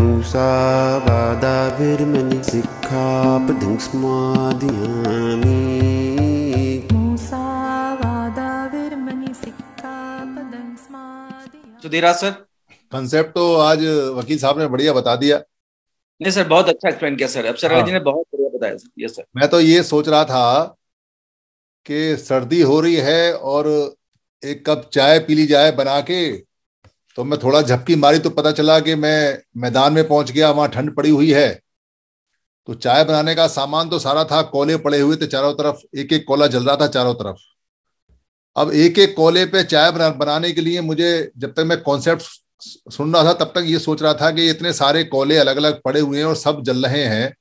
मूसा बादाभिर्मनि सिक्खापधिङ्स्मादियामि मूसा वादाभिर्मनि sir concept तो आज वकील साहब ने बढ़िया बता दिया नहीं सर बहुत अच्छा एक्सप्लेन किया सर अफसर हाँ। जी ने हाँ। बहुत बढ़िया बताया सर यस सर मैं तो ये सोच रहा था कि सर्दी हो रही है और एक कप चाय पी ली जाए बना के तो मैं थोड़ा झपकी मारी तो पता चला कि मैं मैदान में पहुंच गया वहां ठंड पड़ी हुई है तो चाय बनाने का सामान तो सारा था कोले पड़े हुए थे चारों तरफ एक एक कोला जल रहा था चारों तरफ अब एक एक कोले पे चाय बनाने के लिए मुझे जब तक मैं कॉन्सेप्ट सुन रहा था तब तक ये सोच रहा था कि इतने सारे कोले अलग अलग पड़े हुए हैं और सब जल रहे हैं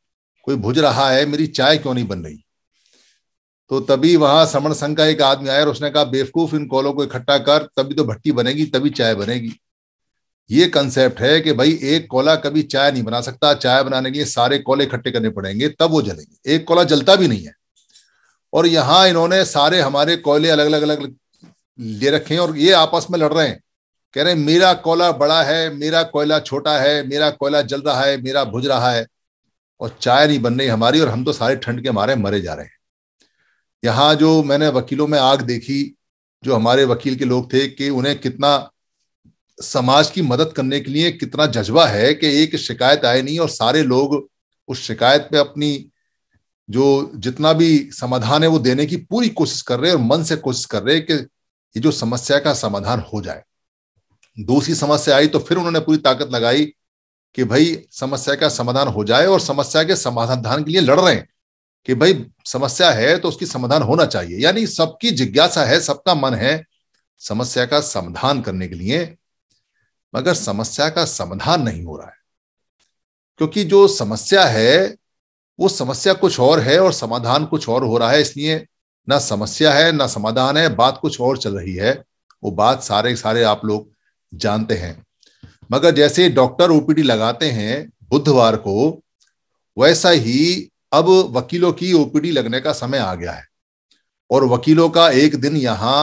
कोई भुज रहा है मेरी चाय क्यों नहीं बन रही तो तभी वहां श्रमण संघ का एक आदमी आया और उसने कहा बेवकूफ इन कोलों को इकट्ठा कर तभी तो भट्टी बनेगी तभी चाय बनेगी ये कंसेप्ट है कि भाई एक कोला कभी चाय नहीं बना सकता चाय बनाने के लिए सारे कोले इकट्ठे करने पड़ेंगे तब वो जलेंगे एक कोला जलता भी नहीं है और यहाँ इन्होंने सारे हमारे कोयले अलग अलग अलग ले रखे हैं और ये आपस में लड़ रहे हैं कह रहे हैं मेरा कोला बड़ा है मेरा कोयला छोटा है मेरा कोयला जल रहा है मेरा भुज रहा है और चाय नहीं बन रही हमारी और हम तो सारे ठंड के मारे मरे जा रहे हैं यहाँ जो मैंने वकीलों में आग देखी जो हमारे वकील के लोग थे कि उन्हें कितना समाज की मदद करने के लिए कितना जज्बा है कि एक शिकायत आए नहीं और सारे लोग उस शिकायत पे अपनी जो जितना भी समाधान है वो देने की पूरी कोशिश कर रहे हैं और मन से कोशिश कर रहे हैं कि ये जो समस्या का समाधान हो जाए दूसरी समस्या आई तो फिर उन्होंने पूरी ताकत लगाई कि भाई समस्या का समाधान हो जाए और समस्या के समाधान के लिए लड़ रहे हैं कि भाई समस्या है तो उसकी समाधान होना चाहिए यानी सबकी जिज्ञासा है सबका मन है समस्या का समाधान करने के लिए मगर समस्या का समाधान नहीं हो रहा है क्योंकि जो समस्या है वो समस्या कुछ और है और समाधान कुछ और हो रहा है इसलिए ना समस्या है ना समाधान है बात कुछ और चल रही है वो बात सारे सारे आप लोग जानते हैं मगर जैसे डॉक्टर ओपीडी लगाते हैं बुधवार को वैसा ही अब वकीलों की ओपीडी लगने का समय आ गया है और वकीलों का एक दिन यहाँ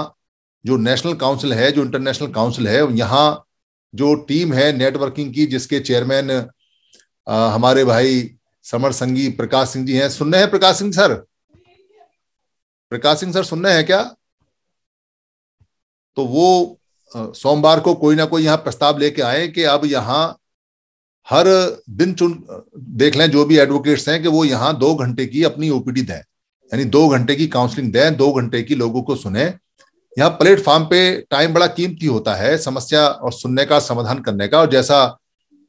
जो नेशनल काउंसिल है जो इंटरनेशनल काउंसिल है यहाँ जो टीम है नेटवर्किंग की जिसके चेयरमैन हमारे भाई समर संगी प्रकाश सिंह जी हैं सुनने हैं प्रकाश सिंह सर प्रकाश सिंह सर सुनने हैं क्या तो वो सोमवार को कोई ना कोई यहाँ प्रस्ताव लेके आए कि अब यहाँ हर दिन चुन देख लें जो भी एडवोकेट्स हैं कि वो यहाँ दो घंटे की अपनी ओपीडी दें यानी दो घंटे की काउंसलिंग दें दो घंटे की लोगों को सुने यहाँ प्लेटफॉर्म पे टाइम बड़ा कीमती होता है समस्या और सुनने का समाधान करने का और जैसा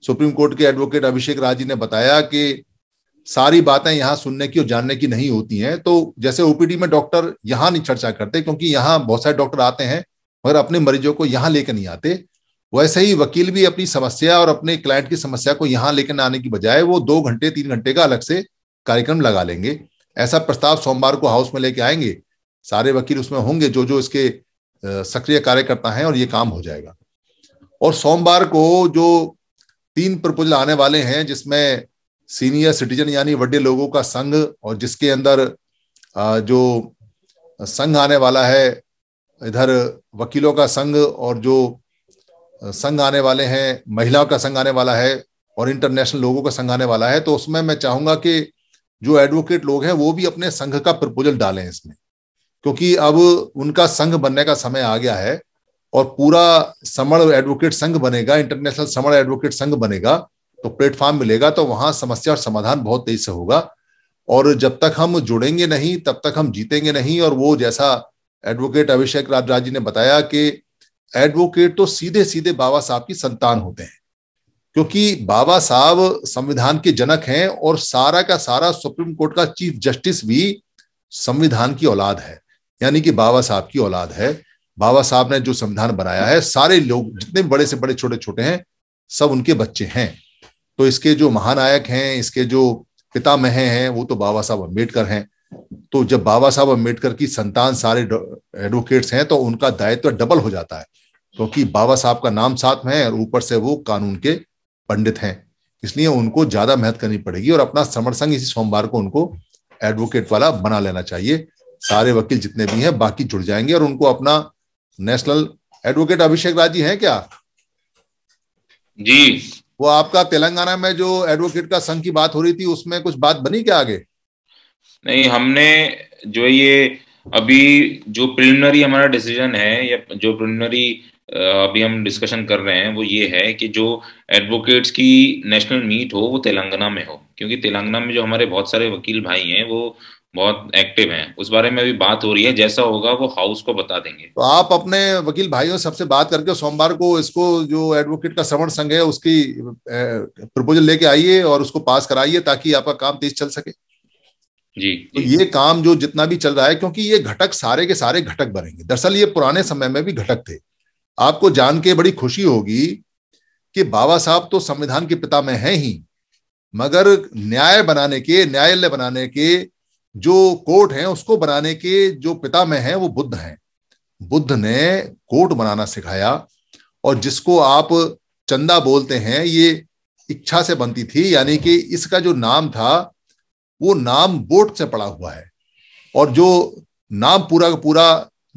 सुप्रीम कोर्ट के एडवोकेट अभिषेक राजी ने बताया कि सारी बातें यहाँ सुनने की और जानने की नहीं होती हैं तो जैसे ओपीडी में डॉक्टर यहाँ नहीं चर्चा करते क्योंकि यहाँ बहुत सारे डॉक्टर आते हैं मगर अपने मरीजों को यहाँ लेकर नहीं आते वैसे ही वकील भी अपनी समस्या और अपने क्लाइंट की समस्या को यहाँ लेकर आने की बजाय वो दो घंटे तीन घंटे का अलग से कार्यक्रम लगा लेंगे ऐसा प्रस्ताव सोमवार को हाउस में लेके आएंगे सारे वकील उसमें होंगे जो जो इसके सक्रिय कार्यकर्ता हैं और ये काम हो जाएगा और सोमवार को जो तीन प्रपोजल आने वाले हैं जिसमें सीनियर सिटीजन यानी वे लोगों का संघ और जिसके अंदर जो संघ आने वाला है इधर वकीलों का संघ और जो संघ आने वाले हैं महिलाओं का संघ आने वाला है और इंटरनेशनल लोगों का संघ आने वाला है तो उसमें मैं चाहूंगा कि जो एडवोकेट लोग हैं वो भी अपने संघ का प्रपोजल डालें इसमें क्योंकि अब उनका संघ बनने का समय आ गया है और पूरा समण एडवोकेट संघ बनेगा इंटरनेशनल समण एडवोकेट संघ बनेगा तो प्लेटफॉर्म मिलेगा तो वहां समस्या और समाधान बहुत तेज से होगा और जब तक हम जुड़ेंगे नहीं तब तक हम जीतेंगे नहीं और वो जैसा एडवोकेट अभिषेक राज जी ने बताया कि एडवोकेट तो सीधे सीधे बाबा साहब की संतान होते हैं क्योंकि बाबा साहब संविधान के जनक हैं और सारा का सारा सुप्रीम कोर्ट का चीफ जस्टिस भी संविधान की औलाद है यानी कि बाबा साहब की औलाद है बाबा साहब ने जो संविधान बनाया है सारे लोग जितने बड़े से बड़े छोटे छोटे हैं सब उनके बच्चे हैं तो इसके जो महानायक हैं इसके जो पिता मह हैं वो तो बाबा साहब अम्बेडकर हैं तो जब बाबा साहब अम्बेडकर की संतान सारे एडवोकेट्स हैं तो उनका दायित्व डबल हो जाता है क्योंकि तो बाबा साहब का नाम साथ में है और ऊपर से वो कानून के पंडित हैं इसलिए उनको ज्यादा मेहनत करनी पड़ेगी और अपना संघ इसी सोमवार को उनको एडवोकेट वाला बना लेना चाहिए सारे वकील जितने भी हैं बाकी जुड़ जाएंगे और उनको अपना नेशनल एडवोकेट अभिषेक राजी है क्या जी वो आपका तेलंगाना में जो एडवोकेट का संघ की बात हो रही थी उसमें कुछ बात बनी क्या आगे नहीं हमने जो ये अभी जो प्रिलिमिनरी हमारा डिसीजन है या जो प्रिलिमिनरी अभी हम डिस्कशन कर रहे हैं वो ये है कि जो एडवोकेट्स की नेशनल मीट हो वो तेलंगाना में हो क्योंकि तेलंगाना में जो हमारे बहुत सारे वकील भाई हैं वो बहुत एक्टिव हैं उस बारे में भी बात हो रही है जैसा होगा वो हाउस को बता देंगे तो आप अपने वकील भाइयों सबसे बात करके सोमवार को इसको जो एडवोकेट का श्रवण संघ है उसकी प्रपोजल लेके आइए और उसको पास कराइए ताकि आपका काम तेज चल सके जी, तो ये काम जो जितना भी चल रहा है क्योंकि ये घटक सारे के सारे घटक बनेंगे दरअसल ये पुराने समय में भी घटक थे आपको जान के बड़ी खुशी होगी कि बाबा साहब तो संविधान के पिता में है ही मगर न्याय बनाने के न्यायालय बनाने के जो कोट है उसको बनाने के जो पिता में है वो बुद्ध हैं बुद्ध ने कोट बनाना सिखाया और जिसको आप चंदा बोलते हैं ये इच्छा से बनती थी यानी कि इसका जो नाम था वो नाम बोट से पड़ा हुआ है और जो नाम पूरा का पूरा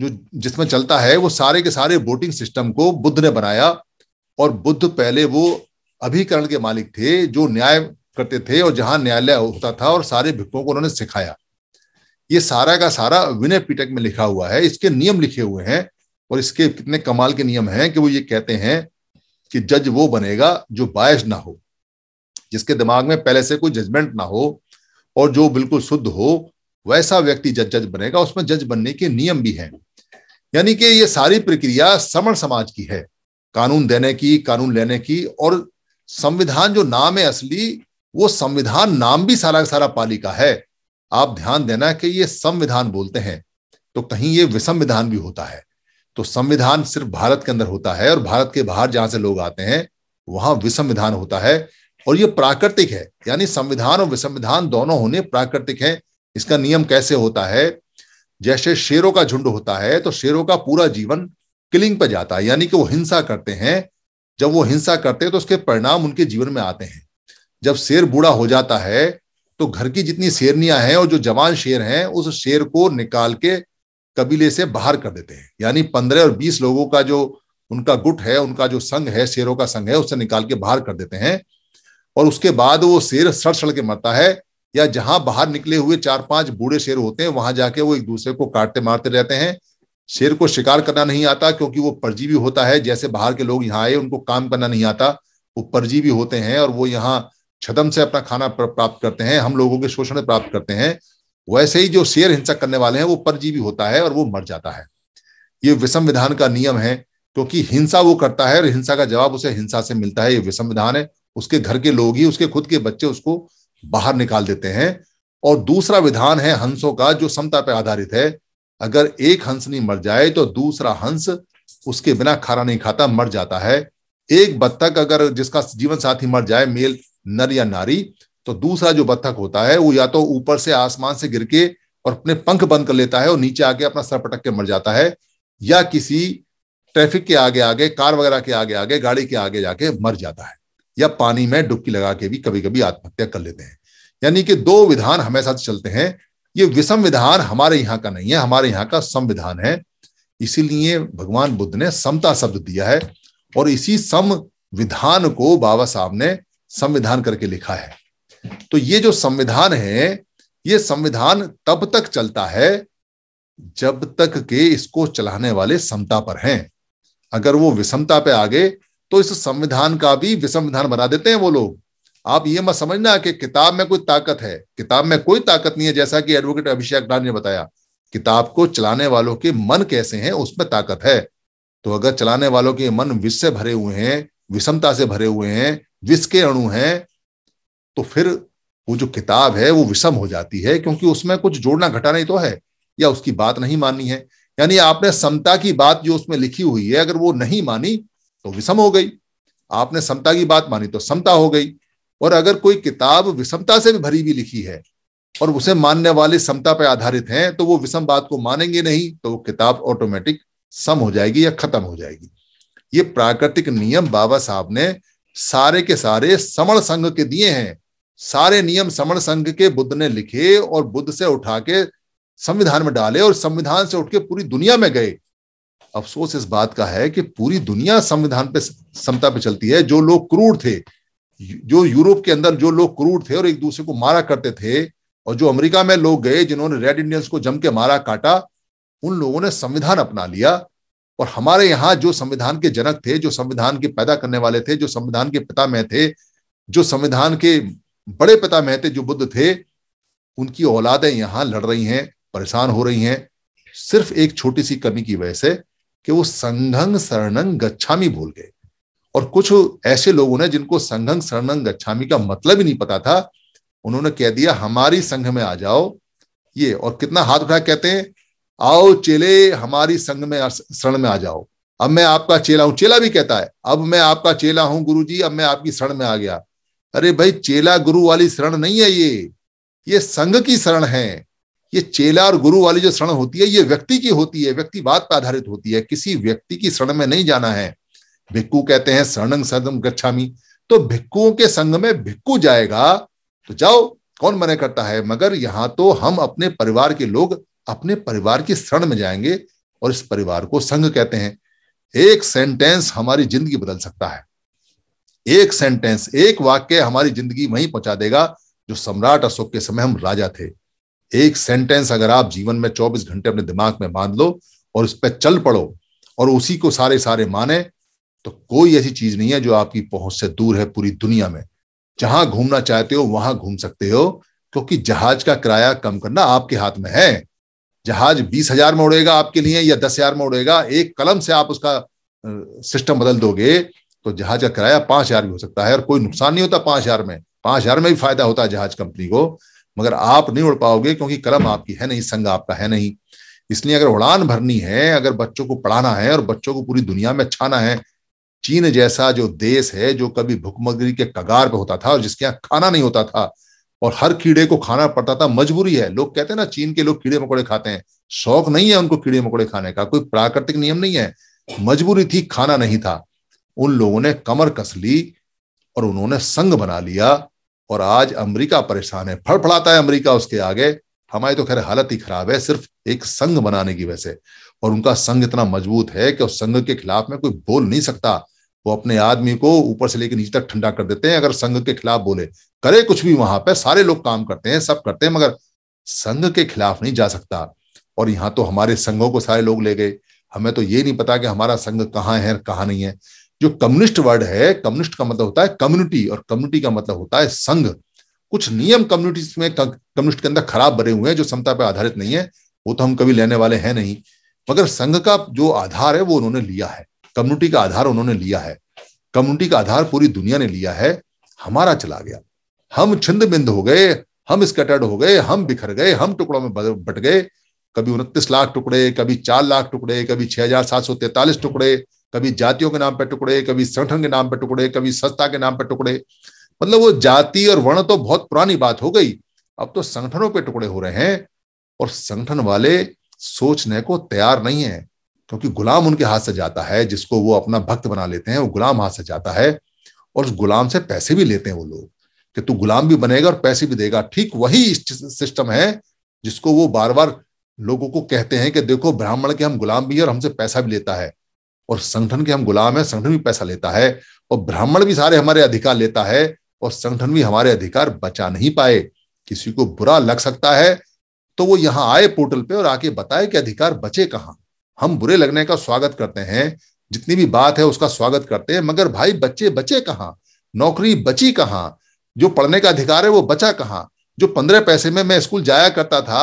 जो जिसमें चलता है वो सारे के सारे बोटिंग सिस्टम को बुद्ध ने बनाया और बुद्ध पहले वो अभिकरण के मालिक थे जो न्याय करते थे और जहां न्यायालय होता था और सारे भिक्षुओं को उन्होंने सिखाया ये सारा का सारा विनय पीटक में लिखा हुआ है इसके नियम लिखे हुए हैं और इसके कितने कमाल के नियम हैं कि वो ये कहते हैं कि जज वो बनेगा जो बायस ना हो जिसके दिमाग में पहले से कोई जजमेंट ना हो और जो बिल्कुल शुद्ध हो वैसा व्यक्ति जज जज बनेगा उसमें जज बनने के नियम भी हैं यानी कि ये सारी प्रक्रिया समण समाज की है कानून देने की कानून लेने की और संविधान जो नाम है असली वो संविधान नाम भी सारा सारा पालिका है आप ध्यान देना कि ये संविधान बोलते हैं तो कहीं ये विसंविधान भी होता है तो संविधान सिर्फ भारत के अंदर होता है और भारत के बाहर जहां से लोग आते हैं वहां विसंविधान होता है और ये प्राकृतिक है यानी संविधान और विसंविधान दोनों होने प्राकृतिक है इसका नियम कैसे होता है जैसे शेरों का झुंड होता है तो शेरों का पूरा जीवन किलिंग पर जाता है यानी कि वो हिंसा करते हैं जब वो हिंसा करते हैं तो उसके परिणाम उनके जीवन में आते हैं जब शेर बूढ़ा हो जाता है तो घर की जितनी शेरनियां हैं और जो जवान शेर हैं उस शेर को निकाल के कबीले से बाहर कर देते हैं यानी पंद्रह और बीस लोगों का जो उनका गुट है उनका जो संघ है शेरों का संघ है उसे निकाल के बाहर कर देते हैं और उसके बाद वो शेर सड़ सड़ के मरता है या जहां बाहर निकले हुए चार पांच बूढ़े शेर होते हैं वहां जाके वो एक दूसरे को काटते मारते रहते हैं शेर को शिकार करना नहीं आता क्योंकि वो परजीवी होता है जैसे बाहर के लोग यहाँ आए उनको काम करना नहीं आता वो परजीवी होते हैं और वो यहाँ छदम से अपना खाना प्राप्त करते हैं हम लोगों के शोषण प्राप्त करते हैं वैसे ही जो शेर हिंसा करने वाले हैं वो परजीवी होता है और वो मर जाता है ये विषम विधान का नियम है क्योंकि तो हिंसा वो करता है और हिंसा का जवाब उसे हिंसा से मिलता है ये विषम विधान है उसके घर के लोग ही उसके खुद के बच्चे उसको बाहर निकाल देते हैं और दूसरा विधान है हंसों का जो समता पर आधारित है अगर एक हंसनी मर जाए तो दूसरा हंस उसके बिना खाना नहीं खाता मर जाता है एक बत्तख अगर जिसका जीवन साथी मर जाए मेल नर या नारी तो दूसरा जो बत्थक होता है वो या तो ऊपर से आसमान से गिर के और अपने पंख बंद कर लेता है और नीचे आके अपना सर पटक के मर जाता है या किसी ट्रैफिक के आगे आगे कार वगैरह के आगे आगे गाड़ी के आगे जाके मर जाता है या पानी में डुबकी लगा के भी कभी कभी आत्महत्या कर लेते हैं यानी कि दो विधान हमारे साथ चलते हैं ये विषम विधान हमारे यहाँ का नहीं है हमारे यहाँ का संविधान है इसीलिए भगवान बुद्ध ने समता शब्द दिया है और इसी सम विधान को बाबा साहब ने संविधान करके लिखा है तो ये जो संविधान है ये संविधान तब तक चलता है जब तक के इसको चलाने वाले समता पर हैं अगर वो विषमता पे आ गए तो इस संविधान का भी विसंविधान बना देते हैं वो लोग आप ये मत समझना कि किताब में कोई ताकत है किताब में कोई ताकत नहीं है जैसा कि एडवोकेट अभिषेक डान ने बताया किताब को चलाने वालों के मन कैसे हैं उसमें ताकत है तो अगर चलाने वालों के मन विष से भरे हुए हैं विषमता से भरे हुए हैं जिसके अणु हैं तो फिर वो जो किताब है वो विषम हो जाती है क्योंकि उसमें कुछ जोड़ना घटाना ही तो है या उसकी बात नहीं माननी है यानी आपने समता की बात जो उसमें लिखी हुई है अगर वो नहीं मानी तो विषम हो गई आपने समता की बात मानी तो समता हो गई और अगर कोई किताब विषमता से भी भरी हुई लिखी है और उसे मानने वाले समता पर आधारित हैं तो वो विषम बात को मानेंगे नहीं तो वो किताब ऑटोमेटिक सम हो जाएगी या खत्म हो जाएगी ये प्राकृतिक नियम बाबा साहब ने सारे के सारे समण संघ के दिए हैं सारे नियम समण संघ के बुद्ध ने लिखे और बुद्ध से उठा के संविधान में डाले और संविधान से उठ के पूरी दुनिया में गए अफसोस इस बात का है कि पूरी दुनिया संविधान पे समता पे चलती है जो लोग क्रूर थे जो यूरोप के अंदर जो लोग क्रूर थे और एक दूसरे को मारा करते थे और जो अमेरिका में लोग गए जिन्होंने रेड इंडियंस को जम के मारा काटा उन लोगों ने संविधान अपना लिया और हमारे यहाँ जो संविधान के जनक थे जो संविधान के पैदा करने वाले थे जो संविधान के पिता में थे जो संविधान के बड़े पिता में थे जो बुद्ध थे उनकी औलादें यहाँ लड़ रही हैं परेशान हो रही हैं सिर्फ एक छोटी सी कमी की वजह से कि वो संघंग शरणंग गच्छामी भूल गए और कुछ ऐसे लोगों ने जिनको संघंग शरणंग गच्छामी का मतलब ही नहीं पता था उन्होंने कह दिया हमारी संघ में आ जाओ ये और कितना हाथ उठा कहते हैं आओ चेले हमारी संग में शरण में आ जाओ अब मैं आपका चेला हूं चेला भी कहता है अब मैं आपका चेला हूं गुरु जी अब मैं आपकी शरण में आ गया अरे भाई चेला गुरु वाली शरण नहीं है ये ये संघ की शरण है ये चेला और गुरु वाली जो शरण होती है ये व्यक्ति की होती है व्यक्तिवाद पर आधारित होती है किसी व्यक्ति की शरण में नहीं जाना है भिक्कू कहते हैं शरणंग सदम गच्छामी तो भिक्कुओं के संग में भिक्कू जाएगा तो जाओ कौन मना करता है मगर यहां तो हम अपने परिवार के लोग अपने परिवार की शरण में जाएंगे और इस परिवार को संघ कहते हैं एक सेंटेंस हमारी जिंदगी बदल सकता है एक सेंटेंस एक वाक्य हमारी जिंदगी वहीं पहुंचा देगा जो सम्राट अशोक के समय हम राजा थे एक सेंटेंस अगर आप जीवन में 24 घंटे अपने दिमाग में बांध लो और उस पर चल पड़ो और उसी को सारे सारे माने तो कोई ऐसी चीज नहीं है जो आपकी पहुंच से दूर है पूरी दुनिया में जहां घूमना चाहते हो वहां घूम सकते हो क्योंकि जहाज का किराया कम करना आपके हाथ में है जहाज बीस हजार में उड़ेगा आपके लिए या दस हजार में उड़ेगा एक कलम से आप उसका सिस्टम बदल दोगे तो जहाज का किराया पांच हजार भी हो सकता है और कोई नुकसान नहीं होता पांच हजार में पांच हजार में भी फायदा होता है जहाज कंपनी को मगर आप नहीं उड़ पाओगे क्योंकि कलम आपकी है नहीं संघ आपका है नहीं इसलिए अगर उड़ान भरनी है अगर बच्चों को पढ़ाना है और बच्चों को पूरी दुनिया में छाना है चीन जैसा जो देश है जो कभी भुखमगरी के कगार पे होता था और जिसके यहाँ खाना नहीं होता था और हर कीड़े को खाना पड़ता था मजबूरी है लोग कहते हैं ना चीन के लोग कीड़े मकोड़े खाते हैं शौक नहीं है उनको कीड़े मकोड़े खाने का कोई प्राकृतिक नियम नहीं है मजबूरी थी खाना नहीं था उन लोगों ने कमर कस ली और उन्होंने संघ बना लिया और आज अमरीका परेशान है फड़फड़ाता है अमरीका उसके आगे हमारी तो खैर हालत ही खराब है सिर्फ एक संघ बनाने की वजह से और उनका संघ इतना मजबूत है कि उस संघ के खिलाफ में कोई बोल नहीं सकता वो अपने आदमी को ऊपर से लेकर नीचे तक ठंडा कर देते हैं अगर संघ के खिलाफ बोले करे कुछ भी वहां पर सारे लोग काम करते हैं सब करते हैं मगर संघ के खिलाफ नहीं जा सकता और यहाँ तो हमारे संघों को सारे लोग ले गए हमें तो ये नहीं पता कि हमारा संघ कहाँ है कहाँ नहीं है जो कम्युनिस्ट वर्ड है कम्युनिस्ट का मतलब होता है कम्युनिटी और कम्युनिटी का मतलब होता है संघ कुछ नियम कम्युनिटी में कम्युनिस्ट के अंदर खराब बने हुए हैं जो समता पर आधारित नहीं है वो तो हम कभी लेने वाले हैं नहीं मगर संघ का जो आधार है वो उन्होंने लिया है कम्युनिटी का आधार उन्होंने लिया है कम्युनिटी का आधार पूरी दुनिया ने लिया है हमारा चला गया हम छिंद बिंद हो गए हम स्कैटर्ड हो गए हम बिखर गए हम टुकड़ों में बट गए कभी उनतीस लाख टुकड़े कभी चार लाख टुकड़े कभी छह हजार सात सौ तैतालीस टुकड़े कभी जातियों के नाम पर टुकड़े कभी संगठन के नाम पर टुकड़े कभी संस्था के नाम पर टुकड़े मतलब वो जाति और वर्ण तो बहुत पुरानी बात हो गई अब तो संगठनों पे टुकड़े हो रहे हैं और संगठन वाले सोचने को तैयार नहीं है क्योंकि गुलाम उनके हाथ से जाता है जिसको वो अपना भक्त बना लेते हैं वो गुलाम हाथ से जाता है और उस गुलाम से पैसे भी लेते हैं वो लोग कि तू गुलाम भी बनेगा और पैसे भी देगा ठीक वही सिस्टम है जिसको वो बार बार लोगों को कहते हैं कि देखो ब्राह्मण के हम गुलाम भी है और हमसे पैसा भी लेता है और संगठन के हम गुलाम है संगठन भी पैसा लेता है और ब्राह्मण भी सारे हमारे अधिकार लेता है और संगठन भी हमारे अधिकार बचा नहीं पाए किसी को बुरा लग सकता है तो वो यहां आए पोर्टल पे और आके बताए कि अधिकार बचे कहाँ हम बुरे लगने का स्वागत करते हैं जितनी भी बात है उसका स्वागत करते हैं मगर भाई बच्चे बचे कहाँ नौकरी बची कहाँ जो पढ़ने का अधिकार है वो बचा कहाँ जो पंद्रह पैसे में मैं स्कूल जाया करता था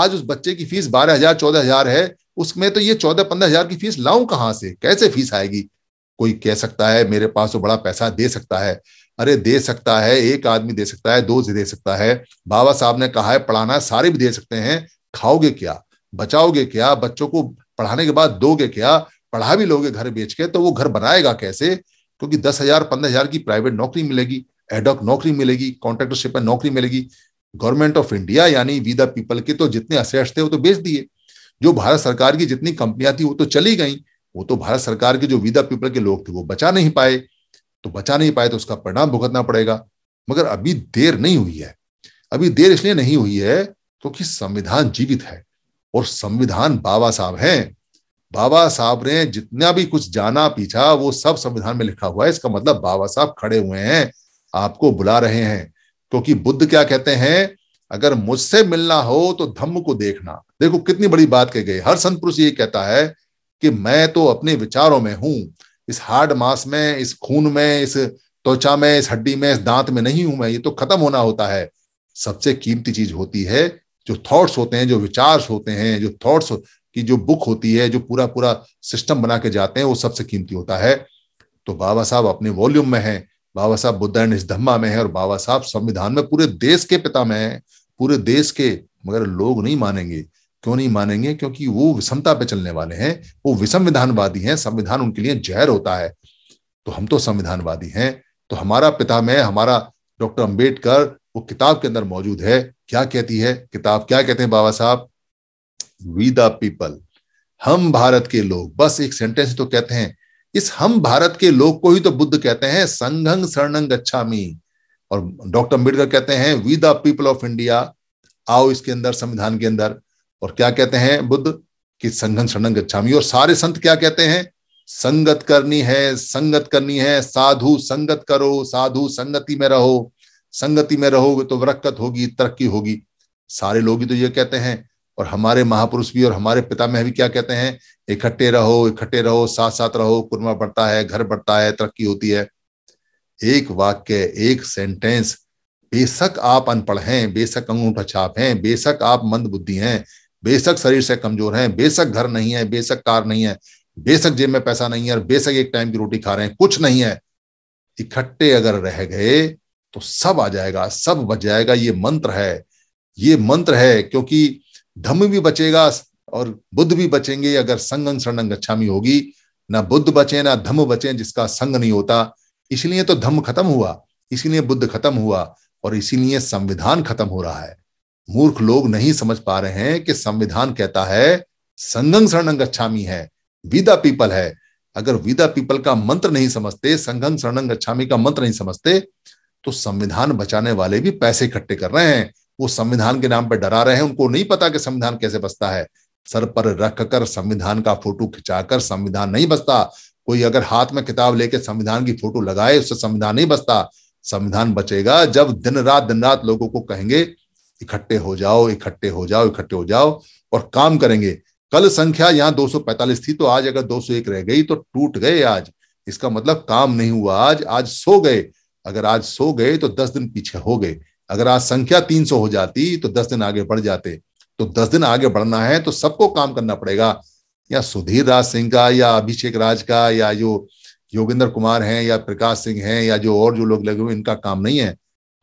आज उस बच्चे की फीस बारह हजार चौदह हजार है उसमें तो ये चौदह पंद्रह हजार की फीस लाऊं कहाँ से कैसे फीस आएगी कोई कह सकता है मेरे पास तो बड़ा पैसा दे सकता है अरे दे सकता है एक आदमी दे सकता है दो से दे सकता है बाबा साहब ने कहा है पढ़ाना सारे भी दे सकते हैं खाओगे क्या बचाओगे क्या बच्चों को पढ़ाने के बाद दोगे क्या पढ़ा भी लोगे घर बेच के तो वो घर बनाएगा कैसे क्योंकि दस हजार पंद्रह हजार की प्राइवेट नौकरी मिलेगी एडॉक नौकरी मिलेगी कॉन्ट्रेक्टरशिप में नौकरी मिलेगी गवर्नमेंट ऑफ इंडिया यानी वी द पीपल के तो जितने असेट्स थे वो तो बेच दिए जो भारत सरकार की जितनी कंपनियां थी वो तो चली गई वो तो भारत सरकार के जो विदा पीपल के लोग थे वो बचा नहीं पाए तो बचा नहीं पाए तो उसका परिणाम भुगतना पड़ेगा मगर अभी देर नहीं हुई है अभी देर इसलिए नहीं हुई है क्योंकि संविधान जीवित है और संविधान बाबा साहब हैं बाबा साहब ने जितना भी कुछ जाना पीछा वो सब संविधान में लिखा हुआ है इसका मतलब बाबा साहब खड़े हुए हैं आपको बुला रहे हैं क्योंकि बुद्ध क्या कहते हैं अगर मुझसे मिलना हो तो धम्म को देखना देखो कितनी बड़ी बात कह गई हर संत पुरुष ये कहता है कि मैं तो अपने विचारों में हूं इस हार्ड मास में इस खून में इस त्वचा में इस हड्डी में इस दांत में नहीं हूं मैं ये तो खत्म होना होता है सबसे कीमती चीज होती है जो थॉट्स होते हैं जो विचार होते हैं जो थॉट्स की जो बुक होती है जो पूरा पूरा सिस्टम बना के जाते हैं वो सबसे कीमती होता है तो बाबा साहब अपने वॉल्यूम में है बाबा साहब बुद्ध एंड धम्मा में है और बाबा साहब संविधान में पूरे देश के पिता में है पूरे देश के मगर लोग नहीं मानेंगे क्यों नहीं मानेंगे क्योंकि वो विषमता पे चलने वाले हैं वो विसंविधानवादी हैं संविधान उनके लिए जहर होता है तो हम तो संविधानवादी हैं तो हमारा पिता में हमारा डॉक्टर अंबेडकर वो किताब के अंदर मौजूद है क्या कहती है किताब क्या कहते हैं बाबा साहब वी द पीपल हम भारत के लोग बस एक सेंटेंस तो कहते हैं इस हम भारत के लोग को ही तो बुद्ध कहते हैं संघंग शरणंग गच्छामी और डॉक्टर अम्बेडकर कहते हैं we the people of India आओ इसके अंदर संविधान के अंदर और क्या कहते हैं बुद्ध कि संघन शरणंग मी और सारे संत क्या कहते हैं संगत करनी है संगत करनी है साधु संगत करो साधु संगति में रहो संगति में रहोगे तो बरक्कत होगी तरक्की होगी सारे लोग ही तो ये कहते हैं और हमारे महापुरुष भी और हमारे पिता में भी क्या कहते हैं इकट्ठे रहो इकट्ठे रहो साथ साथ रहो कुर्मा बढ़ता है घर बढ़ता है तरक्की होती है एक वाक्य एक सेंटेंस बेशक आप अनपढ़ हैं बेशक अंगूठा छाप हैं बेशक आप मंद बुद्धि हैं बेशक शरीर से कमजोर हैं बेशक घर नहीं है बेशक कार नहीं है बेशक जेब में पैसा नहीं है और बेशक एक टाइम की रोटी खा रहे हैं कुछ नहीं है इकट्ठे अगर रह गए तो सब आ जाएगा सब बच जाएगा ये मंत्र है ये मंत्र है क्योंकि धम्म भी बचेगा और बुद्ध भी बचेंगे अगर संगम शरणं गच्छामी होगी ना बुद्ध बचे ना धम्म बचे जिसका संग नहीं होता इसलिए तो धम्म खत्म हुआ इसीलिए बुद्ध खत्म हुआ और इसीलिए संविधान खत्म हो रहा है मूर्ख लोग नहीं समझ पा रहे हैं कि संविधान कहता है संगम शरणं अच्छामी है विदा पीपल है अगर विदा पीपल का मंत्र नहीं समझते संगम शरणं अच्छामी का मंत्र नहीं समझते तो संविधान बचाने वाले भी पैसे इकट्ठे कर रहे हैं वो संविधान के नाम पर डरा रहे हैं उनको नहीं पता कि संविधान कैसे बसता है सर पर रख कर संविधान का फोटो खिंचाकर संविधान नहीं बसता कोई अगर हाथ में किताब लेके संविधान की फोटो लगाए उससे संविधान नहीं बसता संविधान बचेगा जब दिन रात दिन रात लोगों को कहेंगे इकट्ठे हो जाओ इकट्ठे हो जाओ इकट्ठे हो जाओ और काम करेंगे कल संख्या यहाँ 245 थी तो आज अगर 201 रह गई तो टूट गए आज इसका मतलब काम नहीं हुआ आज आज सो गए अगर आज सो गए तो दस दिन पीछे हो गए अगर आज संख्या तीन सौ हो जाती तो दस दिन आगे बढ़ जाते तो दस दिन आगे बढ़ना है तो सबको काम करना पड़ेगा या सुधीर राज सिंह का या अभिषेक राज का या जो योगेंद्र कुमार हैं या प्रकाश सिंह हैं या जो और जो लोग लगे हुए इनका काम नहीं है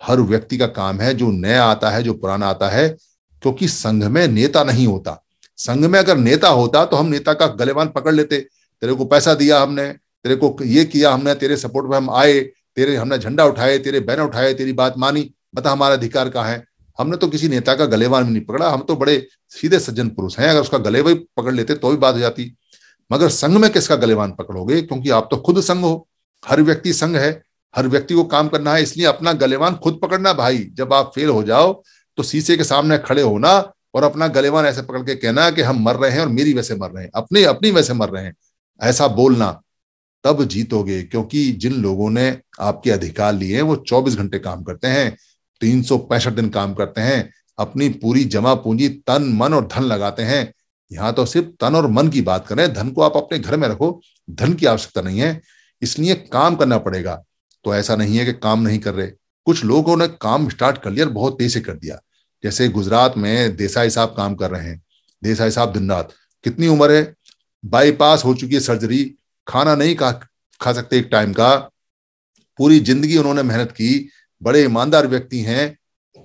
हर व्यक्ति का काम है जो नया आता है जो पुराना आता है क्योंकि संघ में नेता नहीं होता संघ में अगर नेता होता तो हम नेता का गलेबान पकड़ लेते तेरे को पैसा दिया हमने तेरे को ये किया हमने तेरे सपोर्ट में हम आए तेरे हमने झंडा उठाए तेरे बैनर उठाए तेरी बात मानी बता हमारा अधिकार कहाँ है हमने तो किसी नेता का गलेवा नहीं पकड़ा हम तो बड़े सीधे सज्जन पुरुष हैं अगर उसका गलेवा ही पकड़ लेते तो भी बात हो जाती मगर संघ में किसका गलेवान पकड़ोगे क्योंकि आप तो खुद संघ हो हर व्यक्ति संघ है हर व्यक्ति को काम करना है इसलिए अपना गलेवान खुद पकड़ना भाई जब आप फेल हो जाओ तो शीशे के सामने खड़े होना और अपना गलेवान ऐसे पकड़ के कहना कि हम मर रहे हैं और मेरी वैसे मर रहे हैं अपने अपनी वैसे मर रहे हैं ऐसा बोलना तब जीतोगे क्योंकि जिन लोगों ने आपके अधिकार लिए हैं वो 24 घंटे काम करते हैं तीन दिन काम करते हैं अपनी पूरी जमा पूंजी तन मन और धन लगाते हैं यहां तो सिर्फ तन और मन की बात करें धन को आप अपने घर में रखो धन की आवश्यकता नहीं है इसलिए काम करना पड़ेगा तो ऐसा नहीं है कि काम नहीं कर रहे कुछ लोगों ने काम स्टार्ट कर लिया और बहुत तेजी से कर दिया जैसे गुजरात में देसाई साहब काम कर रहे हैं देसाई साहब दिन रात कितनी उम्र है बाईपास हो चुकी है सर्जरी खाना नहीं खा खा सकते एक टाइम का पूरी जिंदगी उन्होंने मेहनत की बड़े ईमानदार व्यक्ति हैं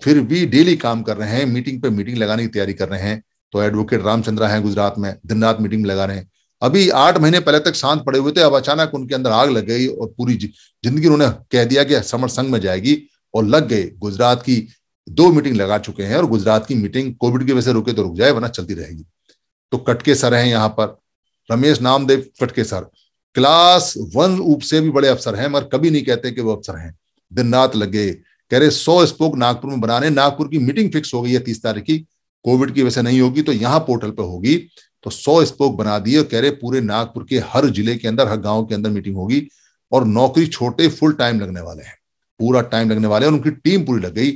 फिर भी डेली काम कर रहे हैं मीटिंग पे मीटिंग लगाने की तैयारी कर रहे हैं तो एडवोकेट रामचंद्रा हैं गुजरात में दिन रात मीटिंग लगा रहे हैं अभी आठ महीने पहले तक शांत पड़े हुए थे अब अचानक उनके अंदर आग लग गई और पूरी जिंदगी उन्होंने कह दिया कि समर संघ में जाएगी और लग गए गुजरात की दो मीटिंग लगा चुके हैं और गुजरात की मीटिंग कोविड की वजह से रुके तो रुक जाए वरना चलती रहेगी तो कटके सर हैं यहाँ पर रमेश नामदेव कटके सर क्लास वन ऊप से भी बड़े अफसर हैं मगर कभी नहीं कहते कि वो अफसर हैं दिन रात लगे कह रहे सौ स्पोक नागपुर में बनाने नागपुर की मीटिंग फिक्स हो गई है तीस तारीख की कोविड की वजह से नहीं होगी तो यहाँ पोर्टल पर होगी तो सौ स्पोक बना दिए और कह रहे पूरे नागपुर के हर जिले के अंदर हर गांव के अंदर मीटिंग होगी और नौकरी छोटे फुल टाइम लगने वाले हैं पूरा टाइम लगने वाले और उनकी टीम पूरी लग गई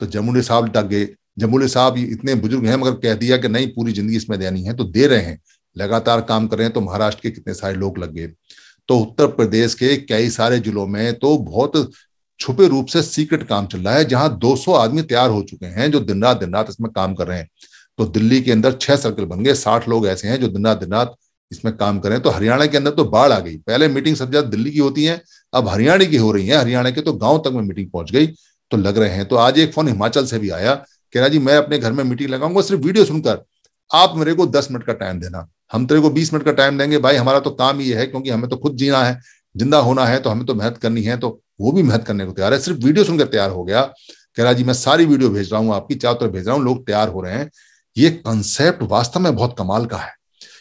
तो जमुने साहब डग गए जमुले साहब इतने बुजुर्ग हैं मगर कह दिया कि नहीं पूरी जिंदगी इसमें देनी है तो दे रहे हैं लगातार काम कर रहे हैं तो महाराष्ट्र के कितने सारे लोग लग गए तो उत्तर प्रदेश के कई सारे जिलों में तो बहुत छुपे रूप से सीक्रेट काम चल रहा है जहां 200 आदमी तैयार हो चुके हैं जो दिन रात दिन रात इसमें काम कर रहे हैं तो दिल्ली के अंदर छह सर्कल बन गए साठ लोग ऐसे हैं जो दिन रात दिन रात इसमें काम हैं तो हरियाणा के अंदर तो बाढ़ आ गई पहले मीटिंग सब ज्यादा दिल्ली की होती है अब हरियाणा की हो रही है हरियाणा के तो गांव तक में मीटिंग पहुंच गई तो लग रहे हैं तो आज एक फोन हिमाचल से भी आया कह रहा जी मैं अपने घर में मीटिंग लगाऊंगा सिर्फ वीडियो सुनकर आप मेरे को दस मिनट का टाइम देना हम तेरे को बीस मिनट का टाइम देंगे भाई हमारा तो काम ये है क्योंकि हमें तो खुद जीना है जिंदा होना है तो हमें तो मेहनत करनी है तो वो भी मेहनत करने को तैयार है सिर्फ वीडियो सुनकर तैयार हो गया कह रहा जी मैं सारी वीडियो भेज रहा हूँ आपकी चारों तरफ भेज रहा हूँ लोग तैयार हो रहे हैं ये कंसेप्ट वास्तव में बहुत कमाल का है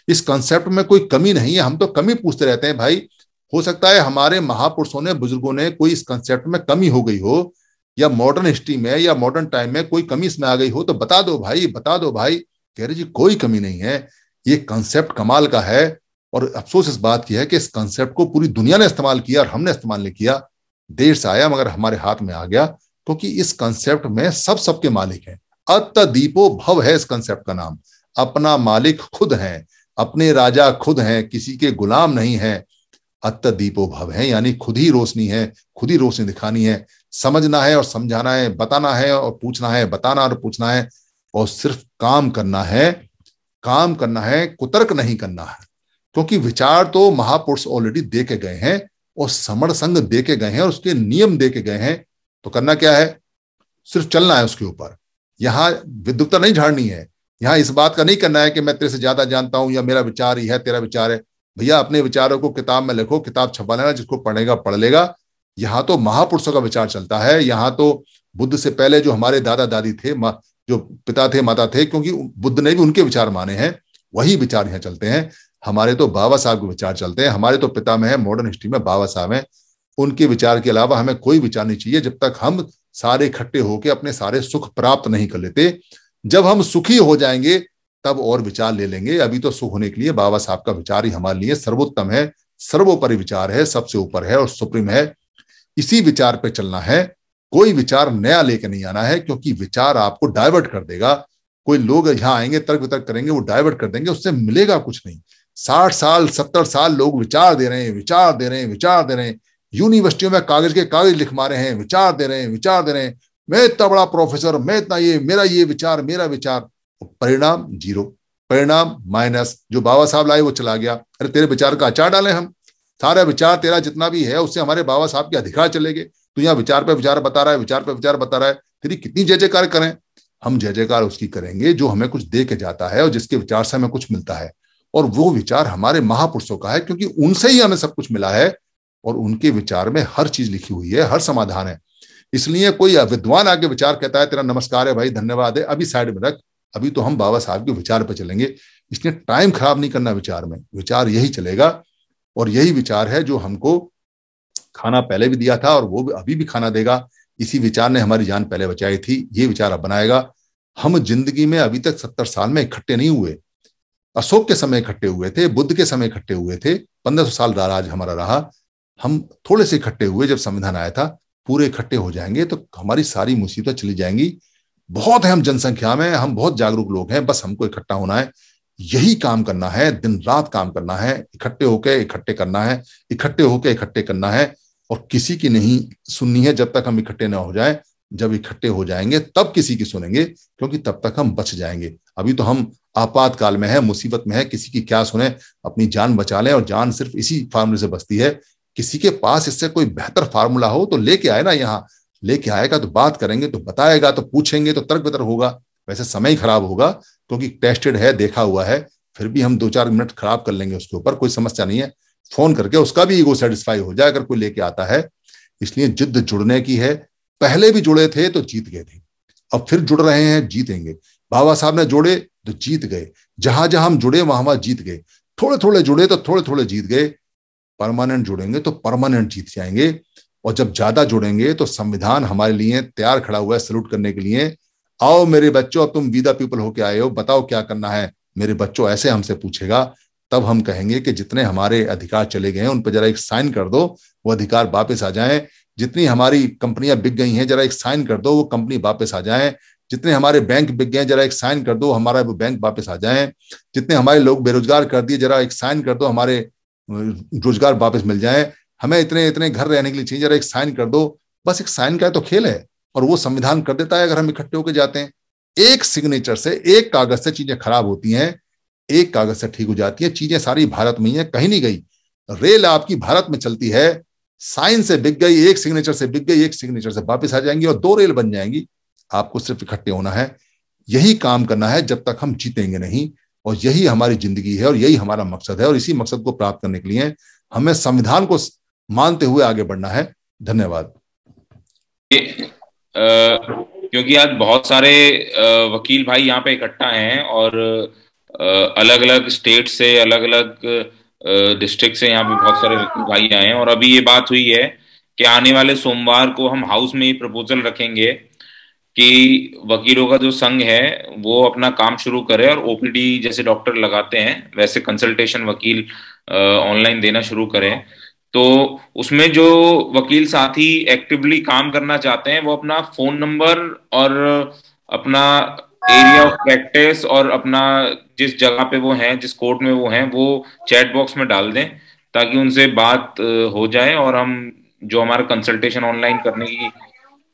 इस कंसेप्ट में कोई कमी नहीं है हम तो कमी पूछते रहते हैं भाई हो सकता है हमारे महापुरुषों ने बुजुर्गों ने कोई इस कंसेप्ट में कमी हो गई हो या मॉडर्न हिस्ट्री में या मॉडर्न टाइम में कोई कमी इसमें आ गई हो तो बता दो भाई बता दो भाई कह रहे जी कोई कमी नहीं है ये कंसेप्ट कमाल का है और अफसोस इस बात की है कि इस कंसेप्ट को पूरी दुनिया ने इस्तेमाल किया और हमने इस्तेमाल नहीं किया देर से आया मगर हमारे हाथ में आ गया क्योंकि इस कंसेप्ट में सब सबके मालिक हैं दीपो भव है इस कंसेप्ट का नाम अपना मालिक खुद है अपने राजा खुद हैं किसी के गुलाम नहीं है अत दीपो भव है यानी खुद ही रोशनी है खुद ही रोशनी दिखानी है समझना है और समझाना है बताना है और पूछना है बताना और पूछना है और सिर्फ काम करना है काम करना है कुतर्क नहीं करना है क्योंकि विचार तो महापुरुष ऑलरेडी दे के गए हैं और समण संघ दे के गए हैं और उसके नियम दे के गए हैं तो करना क्या है सिर्फ चलना है उसके ऊपर यहां विद्वता नहीं झाड़नी है यहां इस बात का नहीं करना है कि मैं तेरे से ज्यादा जानता हूं या मेरा विचार ही है तेरा विचार है भैया अपने विचारों को किताब में लिखो किताब छपा लेना जिसको पढ़ेगा पढ़ लेगा यहाँ तो महापुरुषों का विचार चलता है यहाँ तो बुद्ध से पहले जो हमारे दादा दादी थे जो पिता थे माता थे क्योंकि बुद्ध ने भी उनके विचार माने हैं वही विचार यहाँ चलते हैं हमारे तो बाबा साहब के विचार चलते हैं हमारे तो पिता में है मॉडर्न हिस्ट्री में बाबा साहब हैं उनके विचार के अलावा हमें कोई विचार नहीं चाहिए जब तक हम सारे इकट्ठे होके अपने सारे सुख प्राप्त नहीं कर लेते जब हम सुखी हो जाएंगे तब और विचार ले लेंगे अभी तो सुख होने के लिए बाबा साहब का विचार ही हमारे लिए सर्वोत्तम है सर्वोपरि विचार है सबसे ऊपर है और सुप्रीम है इसी विचार पर चलना है कोई विचार नया लेके नहीं आना है क्योंकि विचार आपको डाइवर्ट कर देगा कोई लोग यहां आएंगे तर्क वितर्क करेंगे वो डाइवर्ट कर देंगे उससे मिलेगा कुछ नहीं साठ साल सत्तर साल लोग विचार दे रहे हैं विचार दे रहे हैं विचार दे रहे हैं यूनिवर्सिटियों में कागज के कागज लिख मारे हैं विचार दे रहे हैं विचार दे रहे हैं मैं इतना बड़ा प्रोफेसर मैं इतना ये मेरा ये विचार मेरा विचार तो परिणाम जीरो परिणाम माइनस जो बाबा साहब लाए वो चला गया अरे तेरे विचार का अचार डाले हम सारा विचार तेरा जितना भी है उससे हमारे बाबा साहब के अधिकार चले गए तो यहाँ विचार पे विचार बता रहा है विचार पे विचार बता रहा है तेरी कितनी जय जयकार करें हम जय जयकार उसकी करेंगे जो हमें कुछ दे के जाता है और जिसके विचार से हमें कुछ मिलता है और वो विचार हमारे महापुरुषों का है क्योंकि उनसे ही हमें सब कुछ मिला है और उनके विचार में हर चीज लिखी हुई है हर समाधान है इसलिए कोई विद्वान आके विचार कहता है तेरा नमस्कार है भाई धन्यवाद है अभी साइड में रख अभी तो हम बाबा साहब के विचार पर चलेंगे इसलिए टाइम खराब नहीं करना विचार में विचार यही चलेगा और यही विचार है जो हमको खाना पहले भी दिया था और वो भी अभी भी खाना देगा इसी विचार ने हमारी जान पहले बचाई थी ये विचार अब बनाएगा हम जिंदगी में अभी तक सत्तर साल में इकट्ठे नहीं हुए अशोक के समय इकट्ठे हुए थे बुद्ध के समय इकट्ठे हुए थे पंद्रह सौ साल राज हमारा रहा हम थोड़े से इकट्ठे हुए जब संविधान आया था पूरे इकट्ठे हो जाएंगे तो हमारी सारी मुसीबतें चली जाएंगी बहुत है हम जनसंख्या में हम बहुत जागरूक लोग हैं बस हमको इकट्ठा होना है यही काम करना है दिन रात काम करना है इकट्ठे होकर इकट्ठे करना है इकट्ठे होकर इकट्ठे करना है और किसी की नहीं सुननी है जब तक हम इकट्ठे ना हो जाए जब इकट्ठे हो जाएंगे तब किसी की सुनेंगे क्योंकि तब तक हम बच जाएंगे अभी तो हम आपातकाल में है मुसीबत में है किसी की क्या सुने अपनी जान बचा लें और जान सिर्फ इसी फार्मूले से बचती है किसी के पास इससे कोई बेहतर फार्मूला हो तो लेके आए ना यहाँ लेके आएगा तो बात करेंगे तो बताएगा तो पूछेंगे तो तर्क बतर होगा वैसे समय ही खराब होगा क्योंकि टेस्टेड है देखा हुआ है फिर भी हम दो चार मिनट खराब कर लेंगे उसके ऊपर कोई समस्या नहीं है फोन करके उसका भी ईगो सेटिस्फाई हो जाए अगर कोई लेके आता है इसलिए जिद्द जुड़ने की है पहले भी जुड़े थे तो जीत गए थे अब फिर जुड़ रहे हैं जीतेंगे बाबा साहब ने जोड़े तो जीत गए जहां जहां हम जुड़े वहां वहां जीत गए थोड़े थोड़े जुड़े तो थोड़े थोड़े जीत गए परमानेंट जुड़ेंगे तो परमानेंट जीत जाएंगे और जब ज्यादा जुड़ेंगे तो संविधान हमारे लिए तैयार खड़ा हुआ है सल्यूट करने के लिए आओ मेरे बच्चों अब तुम विदा पीपल होके आए हो बताओ क्या करना है मेरे बच्चों ऐसे हमसे पूछेगा तब हम कहेंगे कि जितने हमारे अधिकार चले गए हैं उन पर जरा एक साइन कर दो वो अधिकार वापस आ जाएं जितनी हमारी कंपनियां बिक गई हैं जरा एक साइन कर दो वो कंपनी वापस आ जाएं जितने हमारे बैंक बिक गए हैं जरा एक साइन कर दो हमारा वो बैंक वापस आ जाए जितने हमारे लोग बेरोजगार कर दिए जरा एक साइन कर दो हमारे रोजगार वापस मिल जाए हमें इतने इतने घर रहने के लिए चाहिए जरा एक साइन कर दो बस एक साइन का तो खेल है और वो संविधान कर देता है अगर हम इकट्ठे होकर जाते हैं एक सिग्नेचर से एक कागज से चीजें खराब होती हैं एक कागज से ठीक हो जाती है चीजें सारी भारत में ही है कहीं नहीं गई रेल आपकी भारत में चलती है साइन से बिक गई एक सिग्नेचर से बिक गई एक सिग्नेचर से वापस आ जाएंगी और दो रेल बन जाएंगी आपको सिर्फ इकट्ठे होना है यही काम करना है जब तक हम जीतेंगे नहीं और यही हमारी जिंदगी है और यही हमारा मकसद है और इसी मकसद को प्राप्त करने के लिए हमें संविधान को मानते हुए आगे बढ़ना है धन्यवाद क्योंकि आज बहुत सारे वकील भाई यहाँ पे इकट्ठा हैं और अलग अलग स्टेट से अलग अलग डिस्ट्रिक्ट से यहाँ पे बहुत सारे भाई आए हैं और अभी ये बात हुई है कि आने वाले सोमवार को हम हाउस में ही प्रपोजल रखेंगे कि वकीलों का जो संघ है वो अपना काम शुरू करे और ओपीडी जैसे डॉक्टर लगाते हैं वैसे कंसल्टेशन वकील ऑनलाइन देना शुरू करें तो उसमें जो वकील साथी एक्टिवली काम करना चाहते हैं वो अपना फोन नंबर और अपना एरिया ऑफ प्रैक्टिस और अपना जिस जगह पे वो हैं जिस कोर्ट में वो हैं वो चैट बॉक्स में डाल दें ताकि उनसे बात हो जाए और हम जो हमारा कंसल्टेशन ऑनलाइन करने की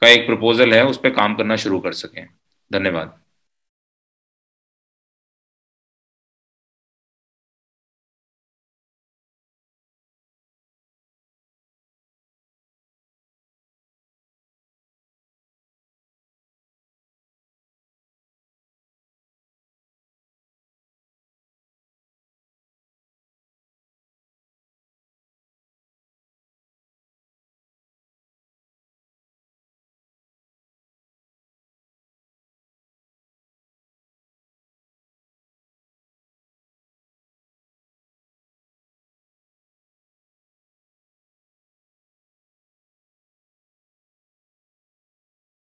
का एक प्रपोजल है उस पर काम करना शुरू कर सकें धन्यवाद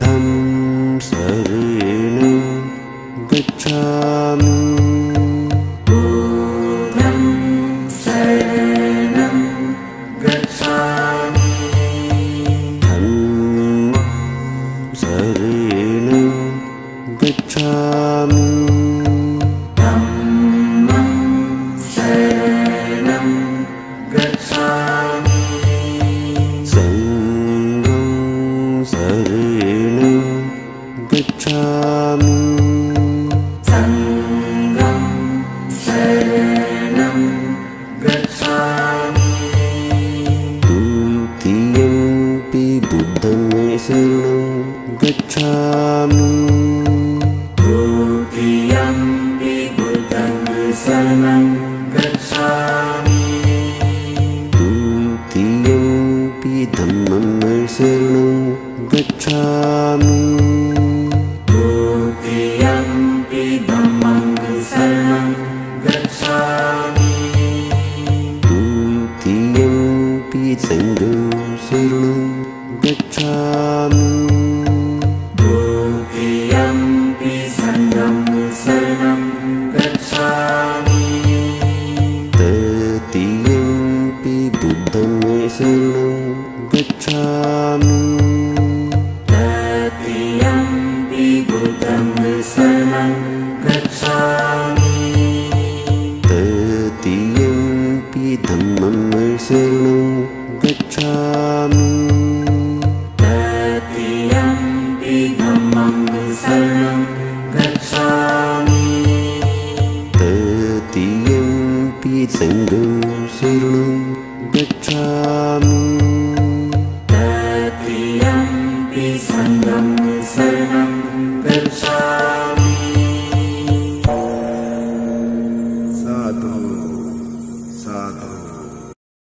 रेणु गच्छामि ओच्छामि हरे chão.